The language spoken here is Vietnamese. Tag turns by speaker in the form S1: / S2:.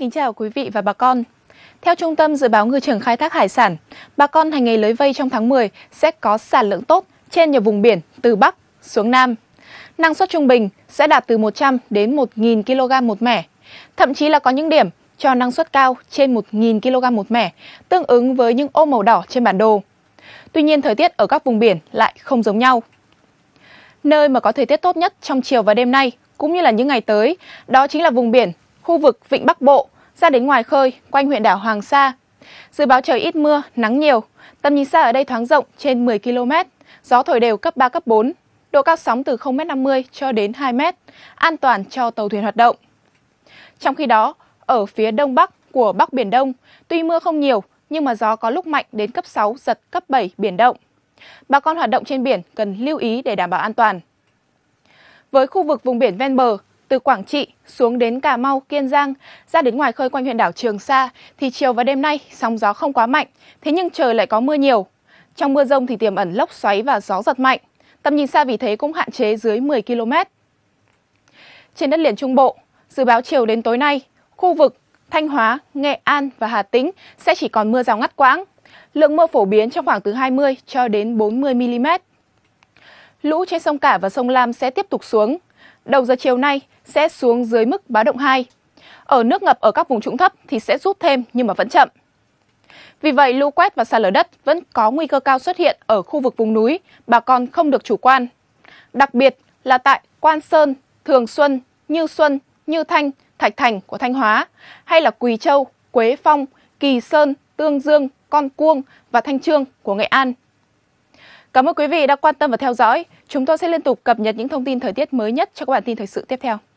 S1: kính chào quý vị và bà con. Theo Trung tâm Dự báo Ngư trường Khai thác Hải sản, bà con hành nghề lưới vây trong tháng 10 sẽ có sản lượng tốt trên nhiều vùng biển từ Bắc xuống Nam. Năng suất trung bình sẽ đạt từ 100 đến 1.000 kg một mẻ, thậm chí là có những điểm cho năng suất cao trên 1.000 kg một mẻ, tương ứng với những ô màu đỏ trên bản đồ. Tuy nhiên thời tiết ở các vùng biển lại không giống nhau. Nơi mà có thời tiết tốt nhất trong chiều và đêm nay cũng như là những ngày tới, đó chính là vùng biển khu vực Vịnh Bắc Bộ, ra đến ngoài khơi, quanh huyện đảo Hoàng Sa. Dự báo trời ít mưa, nắng nhiều, tầm nhìn xa ở đây thoáng rộng trên 10 km, gió thổi đều cấp 3, cấp 4, độ cao sóng từ 0m50 cho đến 2m, an toàn cho tàu thuyền hoạt động. Trong khi đó, ở phía đông bắc của Bắc Biển Đông, tuy mưa không nhiều nhưng mà gió có lúc mạnh đến cấp 6, giật cấp 7 biển động. Bà con hoạt động trên biển cần lưu ý để đảm bảo an toàn. Với khu vực vùng biển ven bờ, từ Quảng Trị xuống đến Cà Mau, Kiên Giang, ra đến ngoài khơi quanh huyện đảo Trường Sa thì chiều và đêm nay sóng gió không quá mạnh, thế nhưng trời lại có mưa nhiều. Trong mưa rông thì tiềm ẩn lốc xoáy và gió giật mạnh. Tầm nhìn xa vì thế cũng hạn chế dưới 10 km. Trên đất liền Trung Bộ, dự báo chiều đến tối nay, khu vực Thanh Hóa, Nghệ An và Hà Tĩnh sẽ chỉ còn mưa rào ngắt quãng. Lượng mưa phổ biến trong khoảng từ 20 cho đến 40 mm. Lũ trên sông Cả và sông Lam sẽ tiếp tục xuống đầu giờ chiều nay sẽ xuống dưới mức báo động 2. Ở nước ngập ở các vùng trũng thấp thì sẽ rút thêm nhưng mà vẫn chậm. Vì vậy, lũ quét và sạt lở đất vẫn có nguy cơ cao xuất hiện ở khu vực vùng núi, bà con không được chủ quan. Đặc biệt là tại Quan Sơn, Thường Xuân, Như Xuân, Như Thanh, Thạch Thành của Thanh Hóa, hay là Quỳ Châu, Quế Phong, Kỳ Sơn, Tương Dương, Con Cuông và Thanh Trương của Nghệ An Cảm ơn quý vị đã quan tâm và theo dõi. Chúng tôi sẽ liên tục cập nhật những thông tin thời tiết mới nhất cho các bản tin thời sự tiếp theo.